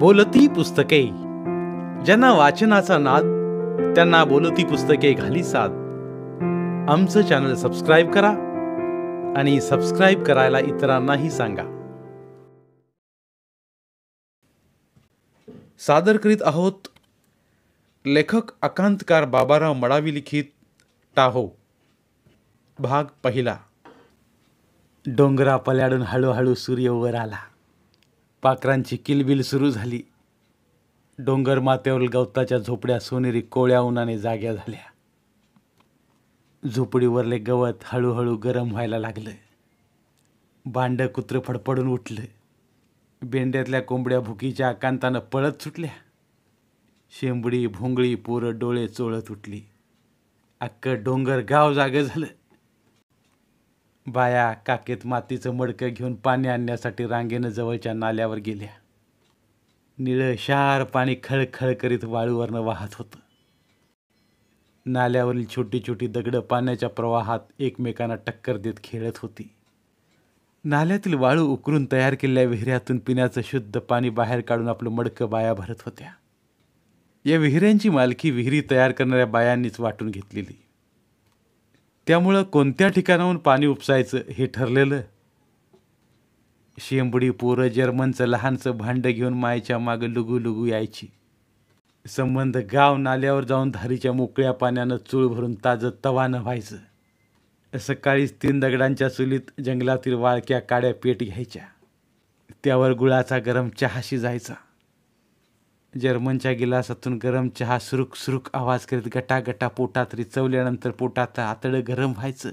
बोलती पुस्तके ज्यांना वाचनाचा नाद त्यांना बोलती पुस्तके घाली साथ आमचं चॅनल सबस्क्राईब करा आणि सबस्क्राईब करायला इतरांनाही सांगा सादर करीत आहोत लेखक आकांतकार बाबाराव मडावी लिखित टाहो भाग पहिला डोंगरा पल्याडून हळूहळू सूर्य वर आला पाखरांची किलबिल सुरू झाली डोंगर मातेवर गवताच्या झोपड्या सोनेरी कोळ्या उन्हाने जाग्या झाल्या झोपडीवरले गवत हळूहळू गरम व्हायला लागलं भांडं कुत्र फडफडून उठलं बेंड्यातल्या कोंबड्या भुकीच्या आकांतानं पळत सुटल्या शेंबडी भोंगळी पोरं डोळे चोळत उठली अक्क डोंगर गाव जागं झालं बाया काकेत मातीचं मडकं घेऊन पाणी आणण्यासाठी रांगेनं जवळच्या नाल्यावर गेल्या निळं शार पाणी खळखळ करीत वाळूवरनं वाहत होतं नाल्यावरील छोटी छोटी दगडं पाण्याच्या प्रवाहात एकमेकांना टक्कर देत खेळत होती नाल्यातील वाळू उकरून तयार केलेल्या विहिऱ्यातून पिण्याचं शुद्ध पाणी बाहेर काढून आपलं मडकं बाया भरत होत्या या विहिऱ्यांची मालकी विहिरी तयार करणाऱ्या बायांनीच वाटून घेतलेली त्यामुळं कोणत्या ठिकाणाहून पाणी उपसायचं हे ठरलेलं शेंबडी पोरं जर्मनचं लहानचं भांडं घेऊन मायच्या मागं लुगू लुगू यायची संबंध गाव नाल्यावर जाऊन धारीच्या मोकळ्या पाण्यानं चूळ भरून ताजं तवानं व्हायचं सकाळीच तीन दगडांच्या चुलीत जंगलातील वाळक्या काड्या पेट घ्यायच्या त्यावर गुळाचा गरम चहाशी जायचा जर्मनच्या गिलासातून गरम चहा सुरुक सुरुक आवाज करीत गटा गटा पोटात रिचवल्यानंतर पोटात आतडं गरम व्हायचं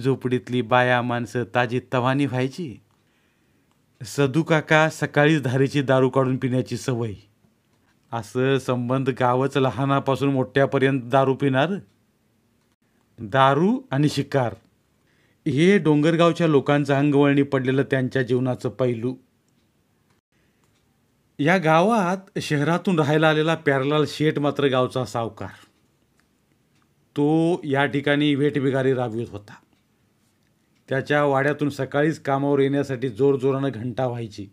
झोपडीतली बाया माणसं ताजी तवानी व्हायची सदू काका सकाळीच धारेची दारू काढून पिण्याची सवय असं संबंध गावच लहानापासून मोठ्यापर्यंत दारू पिणार दारू आणि शिकार हे डोंगरगावच्या लोकांचं अंगवळणी पडलेलं त्यांच्या जीवनाचं पैलू या गावात शहरातून राहायला आलेला प्यारलाल शेठ मात्र गावचा सावकार तो या ठिकाणी वेठबिगारी राबवित होता त्याच्या वाड्यातून सकाळीच कामावर येण्यासाठी जोरजोरानं घंटा व्हायची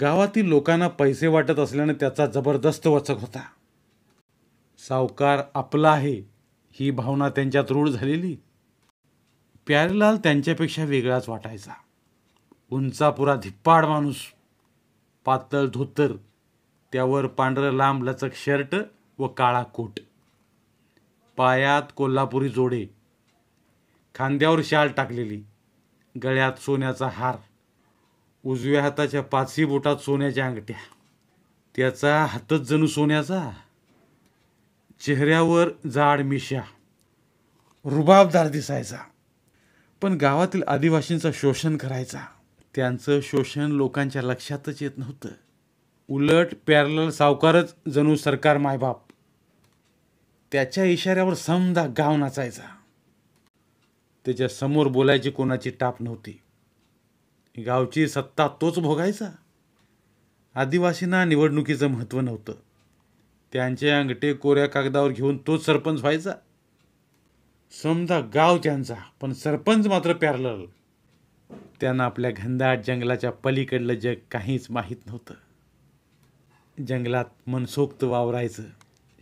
गावातील लोकांना पैसे वाटत असल्याने त्याचा जबरदस्त वचक होता सावकार आपला आहे ही भावना त्यांच्यात रूढ झालेली प्यारेलाल त्यांच्यापेक्षा वेगळाच वाटायचा उंचापुरा धिप्पाड माणूस पातळ धोतर त्यावर पांढरं लांब लचक शर्ट व काळा कोट पायात कोल्हापुरी जोडे खांद्यावर शाल टाकलेली गळ्यात सोन्याचा हार उजव्या हाताच्या पाचही बोटात सोन्याच्या अंगठ्या त्याचा हातच जणू सोन्याचा चेहऱ्यावर जाड मिशा रुबाबदार दिसायचा पण गावातील आदिवासींचा शोषण करायचा त्यांचं शोषण लोकांच्या लक्षातच येत नव्हतं उलट पॅरल सावकारच जणू सरकार मायबाप त्याच्या इशाऱ्यावर समजा गाव नाचायचा त्याच्या समोर बोलायची कोणाची टाप नव्हती गावची सत्ता तोच भोगायचा आदिवासींना निवडणुकीचं महत्त्व नव्हतं त्यांचे अंगठे कोऱ्या कागदावर घेऊन तोच सरपंच व्हायचा समजा गाव त्यांचा पण सरपंच मात्र पॅरल त्यांना आपल्या घनदाट जंगलाच्या पलीकडलं जग काहीच माहीत नव्हतं जंगलात मनसोक्त वावरायचं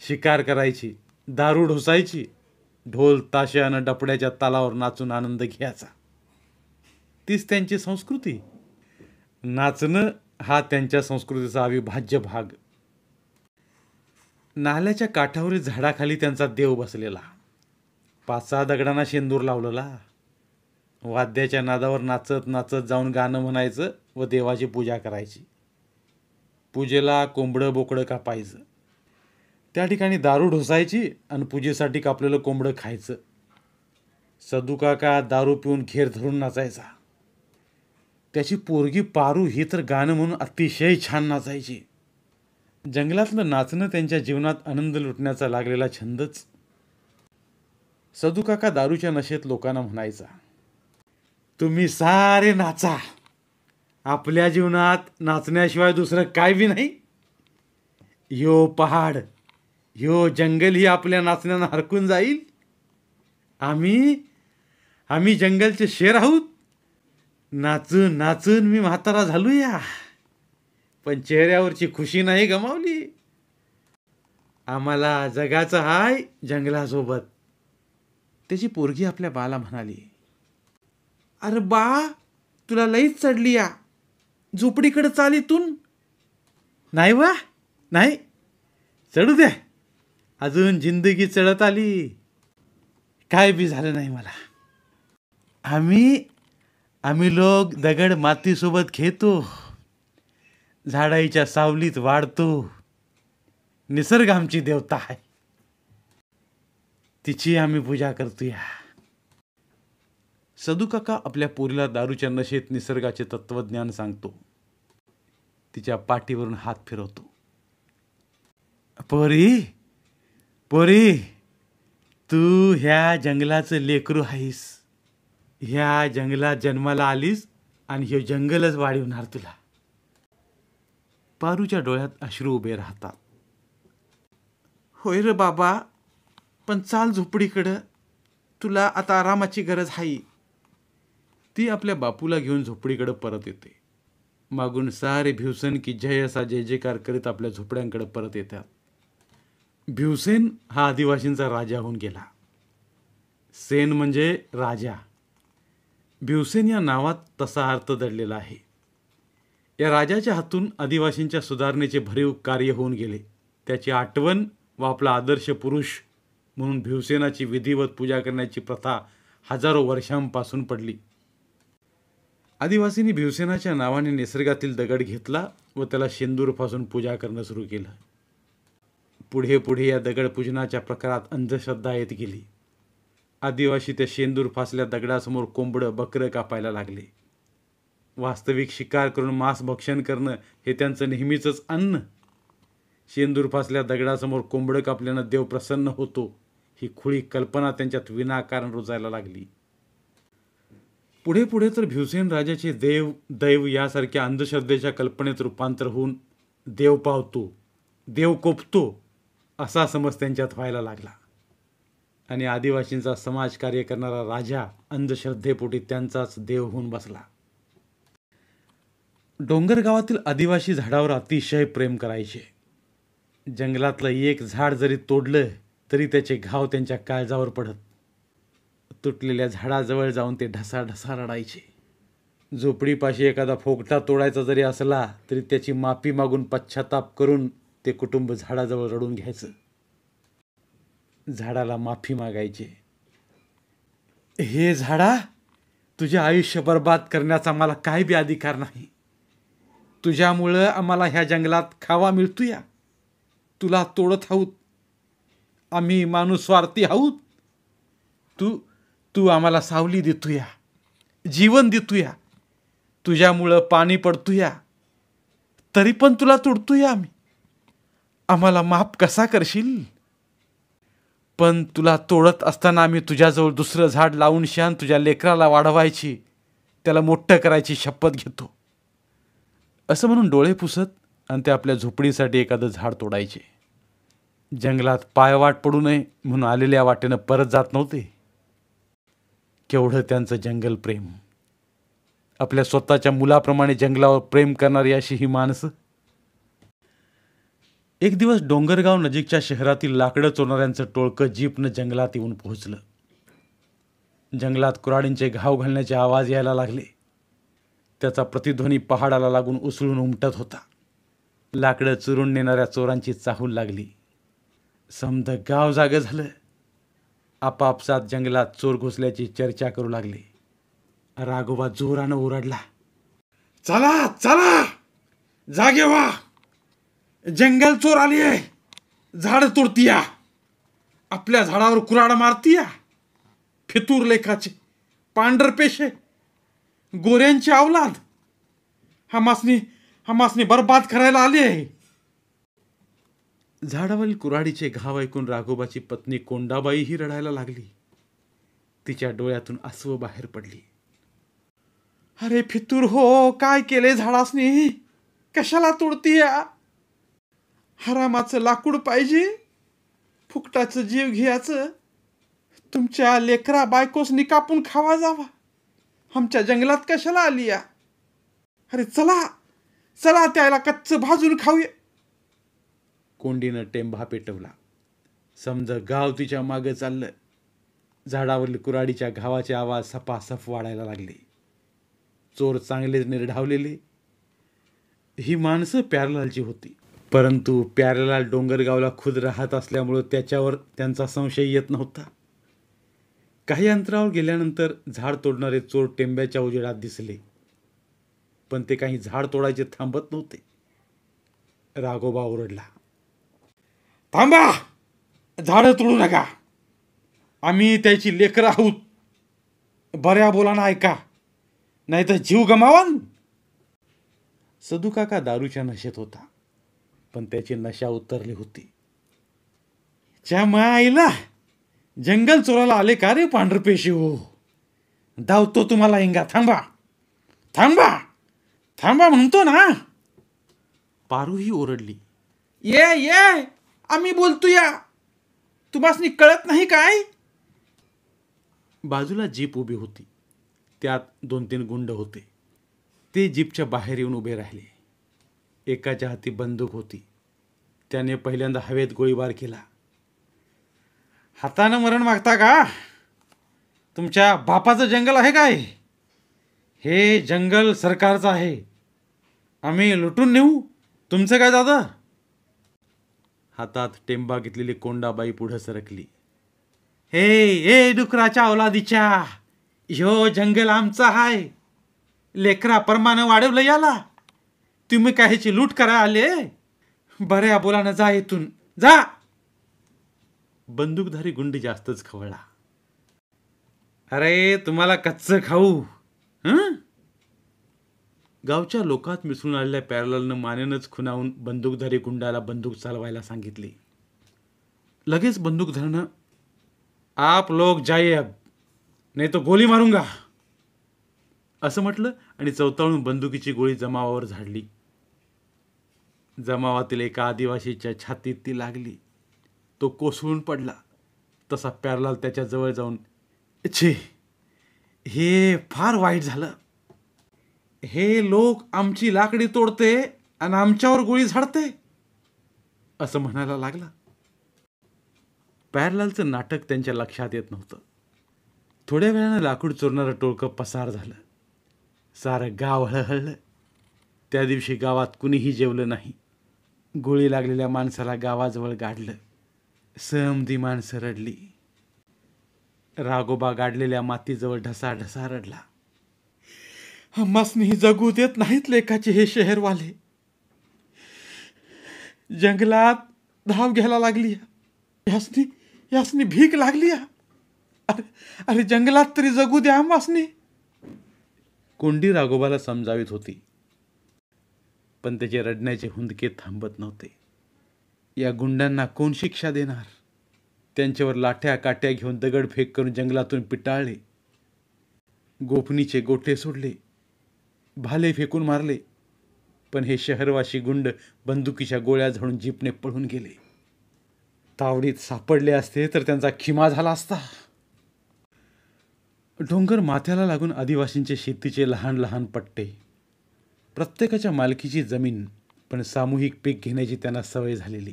शिकार करायची दारू ढोसायची ढोल आणि डपड्याच्या तालावर नाचून आनंद घ्यायचा तीच त्यांची संस्कृती नाचणं हा त्यांच्या संस्कृतीचा अविभाज्य भाग नाल्याच्या काठावरील झाडाखाली त्यांचा देव बसलेला पाच सहा दगडांना शेंदूर लावलेला वाद्याच्या नादावर नाचत नाचत जाऊन गाणं म्हणायचं व देवाची पूजा करायची पूजेला कोंबडं बोकडं कापायचं त्या ठिकाणी दारू ढोसायची आणि पूजेसाठी कापलेलं कोंबडं खायचं काका दारू पिऊन घेर धरून नाचायचा त्याची पोरगी पारू ही तर गाणं म्हणून अतिशय छान नाचायची जंगलातलं नाचणं त्यांच्या जीवनात आनंद लुटण्याचा लागलेला छंदच काका दारूच्या नशेत लोकांना म्हणायचा तुम्ही सारे नाचा आपल्या जीवनात नाचण्याशिवाय दुसरं काय बी नाही यो पहाड यो जंगल ही आपल्या नाचण्यानं हरकून जाईल आम्ही आम्ही जंगलचे शेर आहोत नाचून नाचून मी म्हातारा झालूया पण चेहऱ्यावरची खुशी नाही गमावली आम्हाला जगाचं हाय जंगलासोबत त्याची पोरगी आपल्या बाला म्हणाली अरे बा तुला लईच चढली या झोपडीकडे चाल इथून नाही वा नाही चढू द्या अजून जिंदगी चढत आली काय बी झालं नाही मला आम्ही आम्ही लोक दगड मातीसोबत खेळतो झाडाईच्या सावलीत वाढतो निसर्ग आमची देवता आहे तिची आम्ही पूजा करतो या सदुकाका आपल्या पोरीला दारूच्या नशेत निसर्गाचे तत्वज्ञान सांगतो तिच्या पाठीवरून हात फिरवतो पोरी पोरी तू ह्या जंगलाचं लेकरू आहेस ह्या जंगलात जन्माला आलीस आणि हे जंगलच वाढवणार तुला पारूच्या डोळ्यात अश्रू उभे राहतात होय रे बाबा पण चाल झोपडीकडं तुला आता आरामाची गरज आहे ती आपल्या बापूला घेऊन झोपडीकडे परत येते मागून सारे भिवसेन की जय असा जय जयकार करीत आपल्या झोपड्यांकडे परत येतात भिवसेन हा आदिवासींचा राजा होऊन गेला सेन म्हणजे राजा भिवसेन या नावात तसा अर्थ दडलेला आहे या राजाच्या हातून आदिवासींच्या सुधारणेचे भरीव कार्य होऊन गेले त्याची आठवण व आपला आदर्श पुरुष म्हणून भिवसेनाची विधिवत पूजा करण्याची प्रथा हजारो वर्षांपासून पडली आदिवासींनी भिवसेनाच्या नावाने निसर्गातील दगड घेतला व त्याला शेंदूर पूजा करणं सुरू केलं पुढे पुढे या दगड पूजनाच्या प्रकारात अंधश्रद्धा येत गेली आदिवासी त्या शेंदूर फासल्या दगडासमोर कोंबडं बकरं कापायला लागले वास्तविक शिकार करून मांस भक्षण करणं हे त्यांचं नेहमीचंच अन्न शेंदूर फासल्या दगडासमोर कोंबडं कापल्यानं देव प्रसन्न होतो ही खुळी कल्पना त्यांच्यात विनाकारण रुजायला लागली पुढे पुढे तर भिवसेन राजाचे देव दैव यासारख्या अंधश्रद्धेच्या कल्पनेत रूपांतर होऊन देव पावतो देव कोपतो असा समज त्यांच्यात व्हायला लागला आणि आदिवासींचा समाज कार्य करणारा राजा अंधश्रद्धेपोटी त्यांचाच देव होऊन बसला गावातील आदिवासी झाडावर अतिशय प्रेम करायचे जंगलातलं एक झाड जरी तोडलं तरी त्याचे घाव त्यांच्या काळजावर पडत तुटलेल्या झाडाजवळ जाऊन ते ढसा ढसा रडायचे झोपडीपाशी एखादा फोगटा तोडायचा जरी असला तरी त्याची माफी मागून पश्चाताप करून ते कुटुंब झाडाजवळ रडून घ्यायचं झाडाला माफी मागायचे हे झाडा तुझे आयुष्य बर्बाद करण्याचा मला काय बी अधिकार नाही तुझ्यामुळं आम्हाला ह्या जंगलात खावा मिळतो या तुला तोडत आहोत आम्ही माणूस स्वार्थी आहोत तू तू आम्हाला सावली देतूया जीवन देतूया तुझ्यामुळं पाणी पडतूया तरी पण तुला तुडतूया आम्ही आम्हाला माफ कसा करशील पण तुला तोडत असताना आम्ही तुझ्याजवळ दुसरं झाड लावून शान तुझ्या लेकराला वाढवायची त्याला मोठं करायची शपथ घेतो असं म्हणून डोळे पुसत आणि ते आपल्या झोपडीसाठी एखादं झाड तोडायचे जंगलात पायवाट पडू नये म्हणून आलेल्या वाटेनं परत जात नव्हते केवढं त्यांचं जंगल प्रेम आपल्या स्वतःच्या मुलाप्रमाणे जंगलावर प्रेम करणारी अशी ही माणसं एक दिवस डोंगरगाव नजीकच्या शहरातील लाकडं चोरणाऱ्यांचं टोळकं जीपनं जंगलात येऊन पोहोचलं जंगलात कुराडींचे घाव घालण्याचे आवाज यायला लागले त्याचा प्रतिध्वनी पहाडाला लागून उसळून उमटत होता लाकडं चुरून नेणाऱ्या चोरांची चाहूल लागली समद गाव जागं झालं आपापसात जंगलात चोर घुसल्याची चर्चा करू लागली राघोबा जोरानं ओरडला चला चला जागे वा जंगल चोर आली आहे झाड तोडतीया आपल्या झाडावर कुराड मारतीया फितूर लेखाचे पांढर पेशे हा अवलाद हमासनी हमासनी बरबाद करायला आली आहे झाडावरील कुराडीचे घाव ऐकून राघोबाची पत्नी कोंडाबाई ही रडायला लागली तिच्या डोळ्यातून आसव बाहेर पडली अरे फितूर हो काय केले झाडासनी कशाला तोडती या हरामाचं लाकूड पाहिजे फुकटाचं जीव घ्यायचं तुमच्या लेकरा बायकोसनी कापून खावा जावा आमच्या जंगलात कशाला आली या अरे चला चला त्याला कच्चं भाजून खाऊया कोंडीनं टेंभा पेटवला समजा गाव तिच्या मागं चाललं झाडावरील कुराडीच्या घावाचे आवाज सफासफ वाढायला लागले चोर चांगले निर्ढावलेले ही माणसं प्यारलालची होती परंतु प्यारेलाल डोंगरगावला खुद राहत असल्यामुळं त्याच्यावर त्यांचा संशय येत नव्हता काही अंतरावर गेल्यानंतर झाड तोडणारे चोर टेंब्याच्या उजेडात दिसले पण ते काही झाड तोडायचे थांबत नव्हते राघोबा ओरडला थांबा झाडं तोडू नका आम्ही त्याची लेकरं आहोत बऱ्या बोलाना ऐका नाही तर जीव गमावन सदुकाका दारूच्या नशेत होता पण त्याची नशा उतरली होती च्या आईला जंगल चोराला आले का रे पांढरपेशी हो धावतो तुम्हाला इंगा थांबा थांबा थांबा म्हणतो ना पारूही ओरडली ये ये आम्ही बोलतो या तुम्हासनी कळत नाही काय बाजूला जीप उभी होती त्यात दोन तीन गुंड होते ते जीपच्या बाहेर येऊन उभे राहिले एकाच्या हाती बंदूक होती त्याने पहिल्यांदा हवेत गोळीबार केला हातानं मरण मागता का तुमच्या बापाचं जंगल आहे काय हे जंगल सरकारचं आहे आम्ही लुटून नेऊ तुमचं काय दादा हातात टेंबा घेतलेली कोंडाबाई पुढं सरकली हे हे डुकराच्या औलादीच्या ह्यो जंगल आमचा हाय लेकरा परमानं वाढवलं याला तुम्ही काहीची लूट करा आले बऱ्या ना जा इथून जा बंदूकधारी गुंड जास्तच खवळला अरे तुम्हाला कच्चं खाऊ हं गावच्या लोकात मिसळून आलेल्या पॅरलनं मानेनच खुनावून बंदूकधारी गुंडाला बंदूक चालवायला सांगितली लगेच बंदूकधारनं आप लोक जाये अब नाही तो गोली मारूंगा असं म्हटलं आणि चौताळून बंदुकीची गोळी जमावावर झाडली जमावातील एका आदिवासीच्या छातीत ती लागली तो कोसळून पडला तसा प्यारलाल त्याच्याजवळ जाऊन छे हे फार वाईट झालं हे लोक आमची लाकडी तोडते आणि आमच्यावर गोळी झाडते असं म्हणायला लागला पॅरलालचं नाटक त्यांच्या लक्षात येत नव्हतं थोड्या वेळानं लाकूड चोरणारं टोळकं पसार झालं सारं गाव हळहळलं त्या दिवशी गावात कुणीही जेवलं नाही गोळी लागलेल्या माणसाला गावाजवळ गाडलं सहमदी माणसं रडली रागोबा गाडलेल्या मातीजवळ ढसा ढसा रडला आम्हासनी जगू देत नाहीत लेखाचे हे शहरवाले जंगलात धाव घ्यायला लागली यासनी यासनी भीक लागली अरे अरे जंगलात तरी जगू द्या मासनी कोंडी राघोबाला समजावीत होती पण त्याचे रडण्याचे हुंदके थांबत नव्हते या गुंडांना कोण शिक्षा देणार त्यांच्यावर लाठ्या काट्या घेऊन दगडफेक करून जंगलातून पिटाळले गोपनीचे गोठे सोडले भाले फेकून मारले पण हे शहरवाशी गुंड बंदुकीच्या गोळ्या झाडून जीपने पळून गेले तावडीत सापडले असते तर त्यांचा खिमा झाला असता डोंगर माथ्याला लागून आदिवासींचे शेतीचे लहान लहान पट्टे प्रत्येकाच्या मालकीची जमीन पण सामूहिक पीक घेण्याची त्यांना सवय झालेली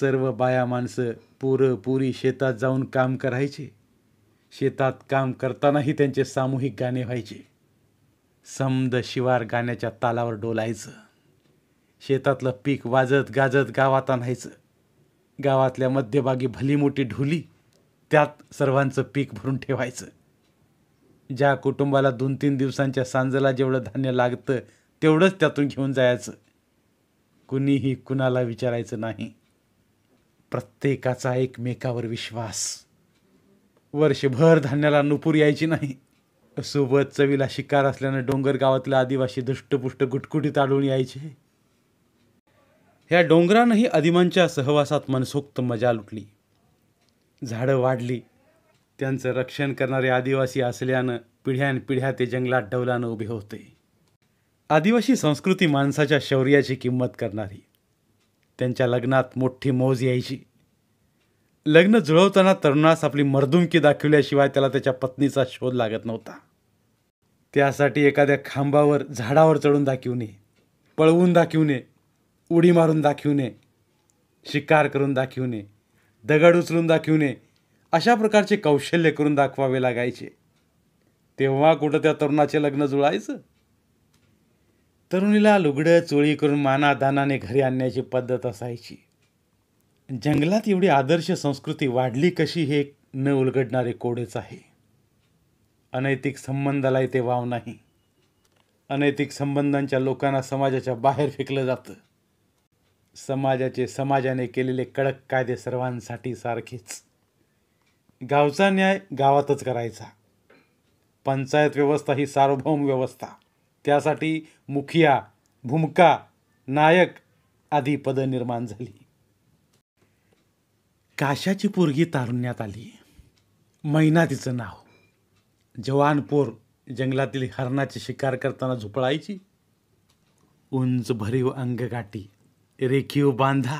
सर्व बाया माणसं पुरपुरी पुरी शेतात जाऊन काम करायचे शेतात काम करतानाही त्यांचे सामूहिक गाणे व्हायचे समद शिवार गाण्याच्या तालावर डोलायचं शेतातलं पीक वाजत गाजत गावात आणायचं गावातल्या मध्यभागी भली मोठी ढोली त्यात सर्वांचं पीक भरून ठेवायचं ज्या कुटुंबाला दोन तीन दिवसांच्या सांजला जेवढं धान्य लागतं तेवढंच त्यातून घेऊन जायचं कुणीही कुणाला विचारायचं नाही प्रत्येकाचा एकमेकावर विश्वास वर्षभर धान्याला नुपूर यायची नाही सोबत चवीला शिकार असल्यानं डोंगर गावातले आदिवासी दुष्टपुष्ट गुटगुटीत आढळून यायचे या डोंगरानंही आदिमांच्या सहवासात मनसोक्त मजा लुटली झाडं वाढली त्यांचं रक्षण करणारे आदिवासी असल्यानं पिढ्यानपिढ्या ते जंगलात डवलानं उभे होते आदिवासी संस्कृती माणसाच्या शौर्याची किंमत करणारी त्यांच्या लग्नात मोठी मोज यायची लग्न जुळवताना तरुणास आपली मर्दुमकी दाखवल्याशिवाय त्याला त्याच्या पत्नीचा शोध लागत नव्हता त्यासाठी एखाद्या खांबावर झाडावर चढून दाखवू नये पळवून दाखवू नये उडी मारून दाखवू नये शिकार करून दाखवू दगड उचलून दाखवू नये अशा प्रकारचे कौशल्य करून दाखवावे लागायचे तेव्हा कुठं त्या तरुणाचे लग्न जुळायचं तरुणीला लुगडं चोळी करून मानादानाने घरी आणण्याची पद्धत असायची जंगलात एवढी आदर्श संस्कृती वाढली कशी हे न उलगडणारे कोडेच आहे अनैतिक संबंधाला इथे वाव नाही अनैतिक संबंधांच्या लोकांना समाजाच्या बाहेर फेकलं जातं समाजाचे समाजाने केलेले कडक कायदे सर्वांसाठी सारखेच गावचा न्याय गावातच करायचा पंचायत व्यवस्था ही सार्वभौम व्यवस्था त्यासाठी मुखिया भूमिका नायक आदी पदं निर्माण झाली काशाची पोरगी तारुण्यात आली मैना तिचं नाव जवान पोर जंगलातील हरणाची शिकार करताना झोपळायची उंच भरीव गाठी रेखीव बांधा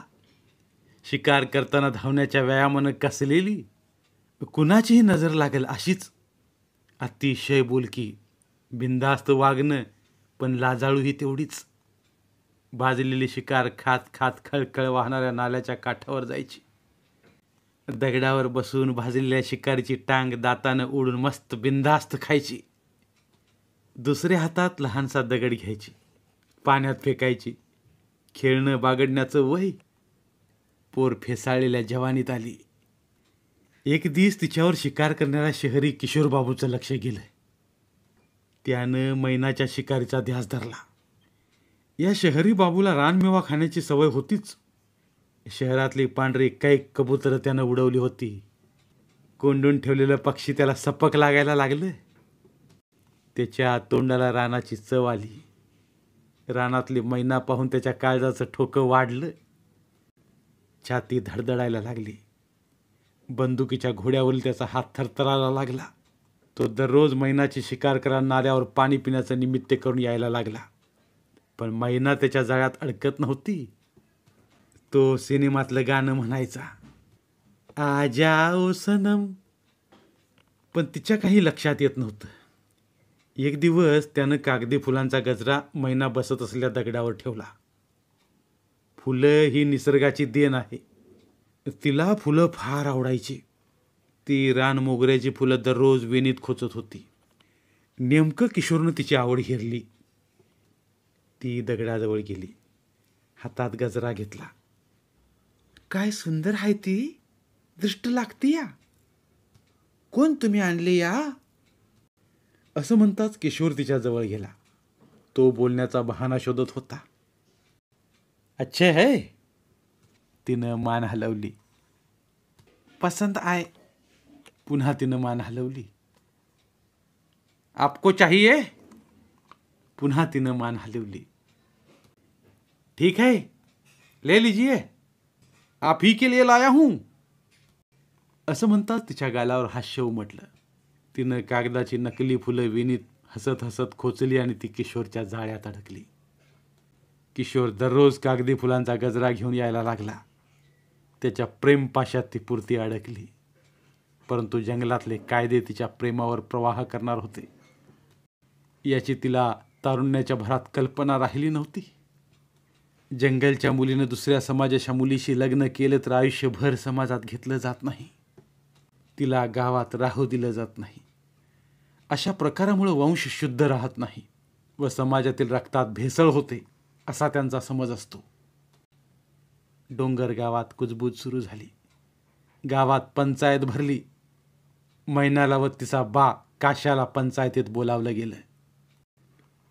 शिकार करताना धावण्याच्या व्यायामानं कसलेली कुणाचीही नजर लागेल अशीच अतिशय बोलकी बिंदास्त वागणं पण लाजाळूही तेवढीच बाजलेली शिकार खात खात खळखळ वाहणाऱ्या नाल्याच्या काठावर जायची दगडावर बसून भाजलेल्या शिकारीची टांग दातानं उडून मस्त बिंदास्त खायची दुसऱ्या हातात लहानसा दगड घ्यायची पाण्यात फेकायची खेळणं बागडण्याचं वय पोर फेसाळलेल्या जवानीत आली एक दिवस तिच्यावर शिकार करणाऱ्या शहरी किशोर बाबूचं लक्ष गेलं त्यानं मैनाच्या शिकारीचा ध्यास धरला या शहरी बाबूला रानमेवा खाण्याची सवय होतीच शहरातली पांढरी काही कबूतरं त्यानं उडवली होती कोंडून ठेवलेलं पक्षी त्याला सपक लागायला लागलं त्याच्या तोंडाला रानाची चव आली रानातली मैना पाहून त्याच्या काळजाचं ठोकं वाढलं छाती धडधडायला लागली बंदुकीच्या घोड्यावरील त्याचा हात थरथरायला लागला तो दररोज मैनाची शिकार करा नाल्यावर पाणी पिण्याचं निमित्त करून यायला लागला पण मैना त्याच्या जाळ्यात अडकत नव्हती तो सिनेमातलं गाणं म्हणायचा आ जाओ सनम पण तिच्या काही लक्षात येत नव्हतं एक दिवस त्यानं कागदी फुलांचा गजरा महिना बसत असलेल्या दगडावर ठेवला फुलं ही निसर्गाची देण आहे तिला फुलं फार आवडायची ती रान मोगऱ्याची फुलं दररोज वेणीत खोचत होती नेमकं किशोरनं तिची आवड हिरली ती दगडाजवळ गेली हातात गजरा घेतला काय सुंदर आहे ती दृष्ट लागती या कोण तुम्ही आणले या असं म्हणताच किशोर तिच्या जवळ गेला तो बोलण्याचा बहाना शोधत होता अच्छे है तिनं मान हलवली पसंत आय पुन्हा तिनं मान हलवली आपको चाहिए पुन्हा तिनं मान हलवली ठीक है ले लीजिए आप ही के लिए लाया हूं असं म्हणतात तिच्या गालावर हास्य उमटलं तिनं कागदाची नकली फुलं विनीत हसत हसत खोचली आणि ती किशोरच्या जाळ्यात अडकली किशोर दररोज कागदी फुलांचा गजरा घेऊन यायला लागला त्याच्या प्रेमपाशात ती पुरती अडकली परंतु जंगलातले कायदे तिच्या प्रेमावर प्रवाह करणार होते याची तिला तारुण्याच्या भरात कल्पना राहिली नव्हती जंगलच्या मुलीनं दुसऱ्या समाजाच्या मुलीशी लग्न केलं तर आयुष्यभर समाजात घेतलं जात नाही तिला गावात राहू दिलं जात नाही अशा प्रकारामुळं वंश शुद्ध राहत नाही व समाजातील रक्तात भेसळ होते असा त्यांचा समज असतो डोंगर गावात कुजबूज सुरू झाली गावात पंचायत भरली मैनाला व तिचा बा काशाला पंचायतीत बोलावलं गेलं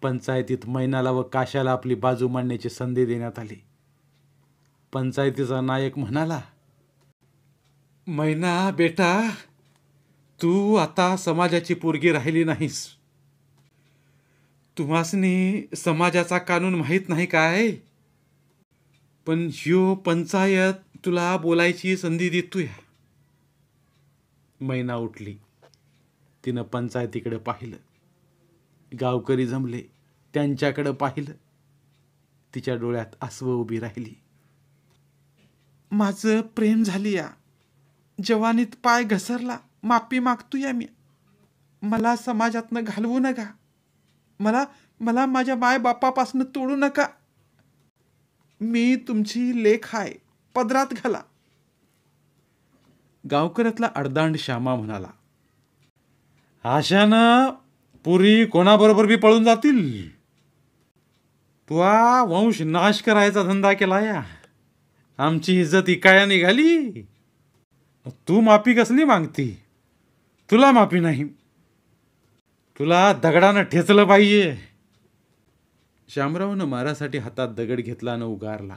पंचायतीत मैनाला व काशाला आपली बाजू मांडण्याची संधी देण्यात आली पंचायतीचा नायक म्हणाला मैना बेटा तू आता समाजाची पोरगी राहिली नाहीस तुम्हासनी समाजाचा कानून माहीत नाही काय पण ह्यो पंचायत तुला बोलायची संधी देतोय मैना उठली तिनं पंचायतीकडे पाहिलं गावकरी जमले त्यांच्याकडं पाहिलं तिच्या डोळ्यात आसवं उभी राहिली माझं प्रेम झाली या जवानीत पाय घसरला माफी मागतो या मी मला समाजातनं घालवू नका मला मला माझ्या माय बापापासून तोडू नका मी तुमची लेख आहे पदरात घाला गावकऱ्यातला अडदांड श्यामा म्हणाला आशानं पुरी कोणाबरोबर बी पळून जातील तुवा वंश नाश करायचा धंदा केला या आमची इज्जत इकाया निघाली तू माफी कसली मागती तुला माफी नाही तुला दगडानं ठेचलं पाहिजे श्यामरावनं मारासाठी हातात दगड घेतला न उगारला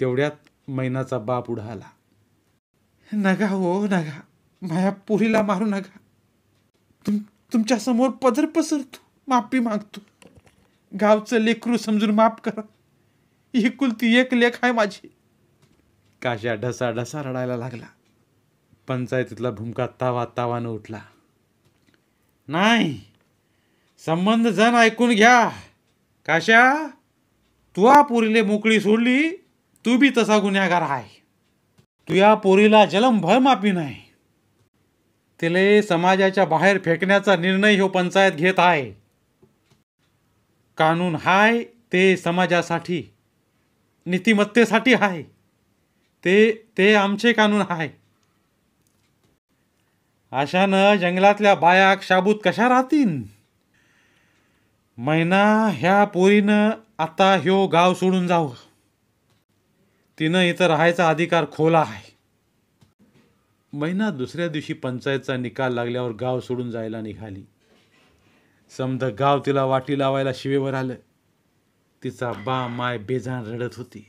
तेवढ्यात मैनाचा बाप उडा आला नगा हो नगा माया पुरीला मारू नका तुम तुमच्या समोर पदर पसरतो माफी मागतो गावचं लेकरू समजून माफ करा कुलती एक लेख आहे माझी काश्या ढसा ढसा रडायला लागला पंचायतीतला भूमका तावा तावानं उठला नाही संबंध जण ऐकून घ्या काशा तू या पोरीले मोकळी सोडली तू बी तसा गुन्हेगार आहे तू या पोरीला जलम भर माफी नाही तिले समाजाच्या बाहेर फेकण्याचा निर्णय हो पंचायत घेत आहे कानून हाय ते समाजासाठी नीतिमत्तेसाठी आहे ते ते आमचे कानून आहे अशानं जंगलातल्या बायाक शाबूत कशा राहतील मैना ह्या पोरीनं आता ह्यो गाव सोडून जाऊ तिनं इथं राहायचा अधिकार खोला आहे महिना दुसऱ्या दिवशी पंचायतचा निकाल लागल्यावर गाव सोडून जायला निघाली समद गाव तिला वाटी लावायला शिवेवर आलं तिचा बा माय बेजान रडत होती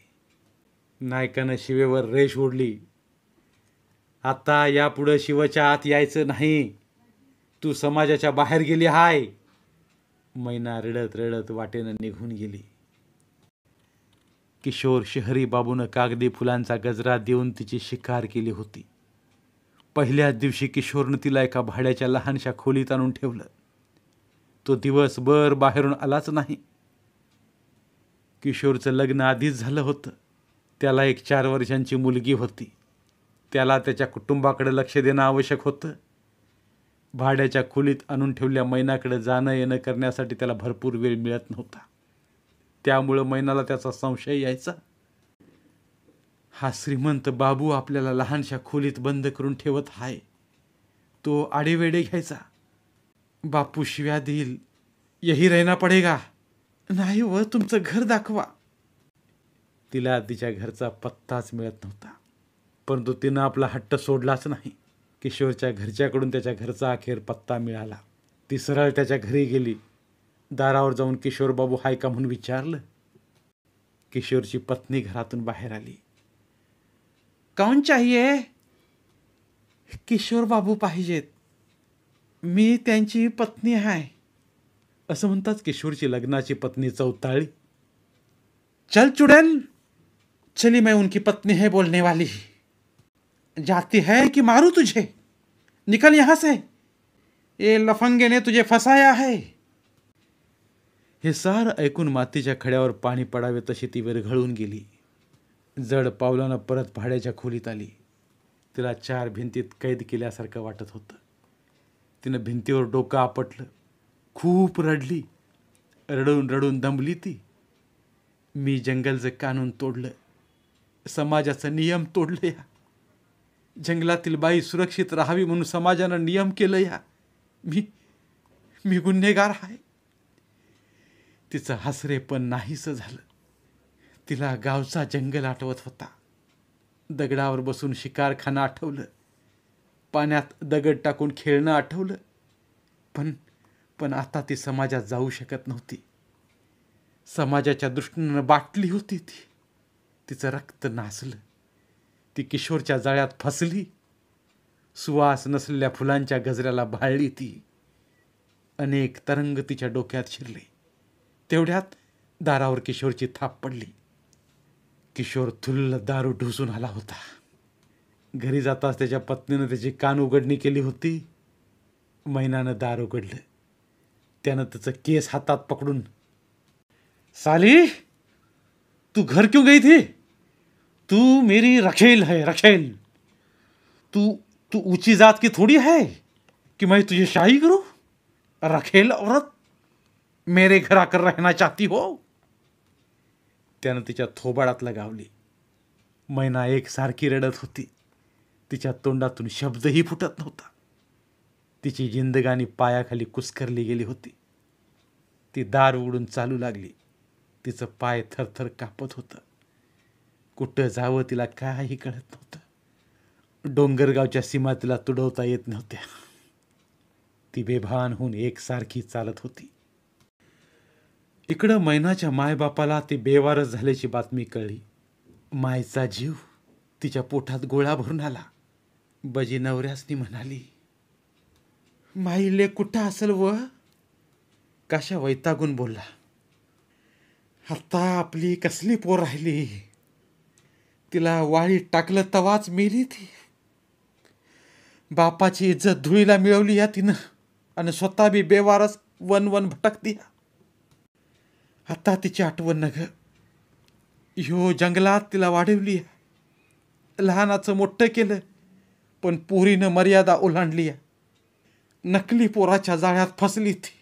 नायकानं शिवेवर रेश ओढली आता यापुढं शिवच्या आत यायचं नाही तू समाजाच्या बाहेर गेली हाय मैना रडत रडत वाटेनं निघून गेली किशोर शहरी बाबूनं कागदी फुलांचा गजरा देऊन तिची शिकार केली होती पहिल्याच दिवशी किशोरनं तिला एका भाड्याच्या लहानशा खोलीत आणून ठेवलं तो दिवसभर बाहेरून आलाच नाही किशोरचं लग्न आधीच झालं होतं त्याला एक चार वर्षांची मुलगी होती त्याला त्याच्या कुटुंबाकडे लक्ष देणं आवश्यक होतं भाड्याच्या खोलीत आणून ठेवल्या मैनाकडे जाणं येणं करण्यासाठी त्याला भरपूर वेळ मिळत नव्हता त्यामुळं मैनाला त्याचा संशय यायचा हा श्रीमंत बाबू आपल्याला लहानशा खोलीत बंद करून ठेवत आहे तो आडेवेडे घ्यायचा बापू शिव्या देईल यही रहना पडेगा नाही व तुमचं घर दाखवा तिला तिच्या घरचा पत्ताच मिळत नव्हता परंतु तिनं आपला हट्ट सोडलाच नाही किशोरच्या घरच्याकडून त्याच्या घरचा अखेर पत्ता मिळाला ती सरळ त्याच्या घरी गेली दारावर जाऊन किशोर बाबू हाय का म्हणून विचारलं किशोरची पत्नी घरातून बाहेर आली कौन चाहिए किशोर बाबू पाहिजेत मी त्यांची पत्नी आहे असं म्हणतात किशोरची लग्नाची पत्नी चौताळी चल चुडेल चली मैं उनकी पत्नी है बोलने वाली जाती है कि मारू तुझे निकल यहां से ये लफंगे ने तुझे फसाया है हे सार ऐकून मातीच्या खड्यावर पाणी पडावे तशी ती विरघळून गेली जड पावलानं परत भाड्याच्या खोलीत आली तिला चार भिंतीत कैद केल्यासारखं वाटत होतं तिनं भिंतीवर डोकं आपटलं खूप रडली रडून रडून दमली ती मी जंगलचं कानून तोडलं समाजाचं नियम तोडलं या जंगलातील बाई सुरक्षित राहावी म्हणून समाजानं नियम केलं या मी मी गुन्हेगार आहे तिचं हसरेपण नाहीसं झालं तिला गावचा जंगल आठवत होता दगडावर बसून शिकार आठवलं पाण्यात दगड टाकून खेळणं आठवलं पण पण आता ती समाजात जाऊ शकत नव्हती समाजाच्या दृष्टीनं बाटली होती ती तिचं रक्त नाचलं ती किशोरच्या जाळ्यात फसली सुवास नसलेल्या फुलांच्या गजऱ्याला भाळली ती अनेक तरंग तिच्या डोक्यात शिरले तेवढ्यात दारावर किशोरची थाप पडली किशोर थुल्ल दारू ढुसून आला होता घरी जाताच त्याच्या पत्नीनं त्याची कान उघडणी केली होती मैनानं दार उघडलं त्यानं त्याचं केस हातात पकडून साली तू घर क्यों गई थी तू मेरी रखेल है रखेल तू तू ऊंची जात की थोड़ी है कि मैं तुझे शाही करू रखेल औरत मेरे घर आकर रहना चाहती हो त्यानं तिच्या थोबाडात गावली मैना एक सारखी रडत होती तिच्या तोंडातून शब्दही फुटत नव्हता तिची जिंदगानी पायाखाली कुस्करली गेली होती ती दार उघडून चालू लागली तिचं पाय थरथर कापत होतं कुठं जावं तिला काही कळत नव्हतं डोंगरगावच्या सीमा तिला तुडवता येत नव्हत्या ती बेभान होऊन एकसारखी चालत होती इकडं मैनाच्या मायबापाला ती बेवारस झाल्याची बातमी कळली मायचा जीव तिच्या पोठात गोळा भरून आला बजी नवऱ्यासनी म्हणाली माईले कुठं असेल व काशा वैतागून बोलला आत्ता आपली कसली पोर राहिली तिला वाळी टाकलं तवाच मेली ती बापाची इज्जत धुळीला मिळवली या तिनं आणि स्वतः बी बेवारस वन वन भटकती या आता तिची आठवण न हो जंगलात तिला वाढवली लहानाचं मोठं केलं पण पोरीनं मर्यादा ओलांडली नकली पोराच्या जाळ्यात फसली ती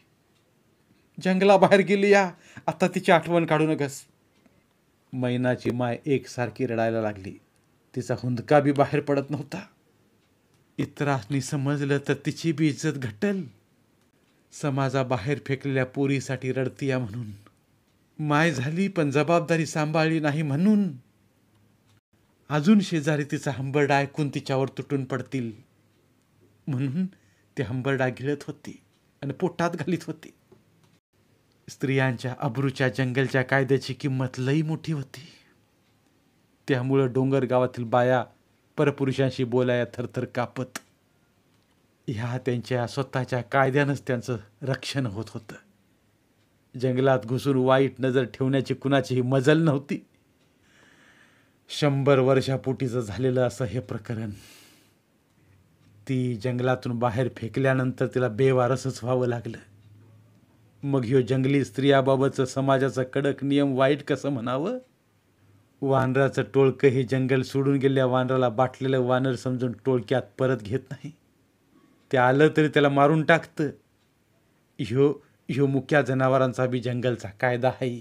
जंगलाबाहेर गेली या आता तिची आठवण काढू नकस मैनाची माय एकसारखी रडायला लागली तिचा हुंदका बी बाहेर पडत नव्हता इतरांनी समजलं तर तिची बी इज्जत घटल समाजाबाहेर फेकलेल्या पोरीसाठी रडतीया म्हणून माय झाली पण जबाबदारी सांभाळली नाही म्हणून अजून शेजारी तिचा हंबरडा ऐकून तिच्यावर तुटून पडतील म्हणून ते हंबरडा गिळत होती आणि पोटात घालीत होती स्त्रियांच्या अब्रूच्या जंगलच्या कायद्याची किंमत लई मोठी होती त्यामुळं डोंगर गावातील बाया परपुरुषांशी बोलाया थरथर कापत ह्या त्यांच्या स्वतःच्या कायद्यानंच त्यांचं रक्षण होत होतं जंगलात घुसून वाईट नजर ठेवण्याची कुणाचीही मजल नव्हती शंभर वर्षापोटीचं झालेलं असं हे प्रकरण ती जंगलातून बाहेर फेकल्यानंतर तिला बेवारसच व्हावं लागलं मग ह्यो जंगली स्त्रियाबाबतचं समाजाचा कडक नियम वाईट कसं म्हणावं वानराचं टोळकं हे जंगल सोडून गेलेल्या वानराला बाटलेलं वानर समजून टोळक्यात परत घेत नाही ते आलं तरी त्याला मारून टाकतं ह्यो ह्यो मुख्या जनावरांचा बी जंगलचा कायदा आहे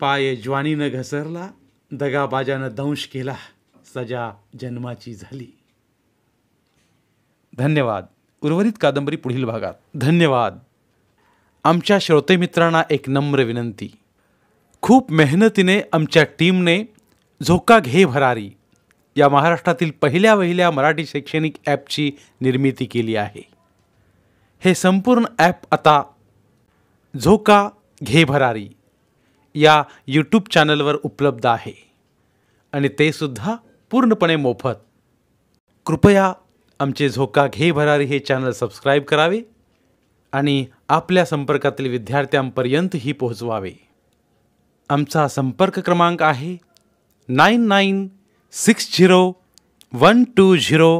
पाय ज्वानीनं घसरला दगाबाजानं दंश केला सजा जन्माची झाली धन्यवाद उर्वरित कादंबरी पुढील भागात धन्यवाद आमच्या श्रोतेमित्रांना एक नम्र विनंती खूप मेहनतीने आमच्या टीमने झोका घे भरारी या महाराष्ट्रातील पहिल्या वहिल्या मराठी शैक्षणिक ॲपची निर्मिती केली आहे हे संपूर्ण ॲप आता झोका घे भरारी या यूट्यूब चॅनलवर उपलब्ध आहे आणि ते सुद्धा पूर्णपणे मोफत कृपया आमचे झोका घे भरारी हे चॅनल सबस्क्राईब करावे आणि आपल्या संपर्कातील विद्यार्थ्यांपर्यंतही पोहोचवावे आमचा संपर्क क्रमांक आहे nine nine six zero one two zero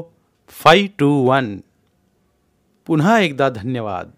five two one पुन्हा एकदा धन्यवाद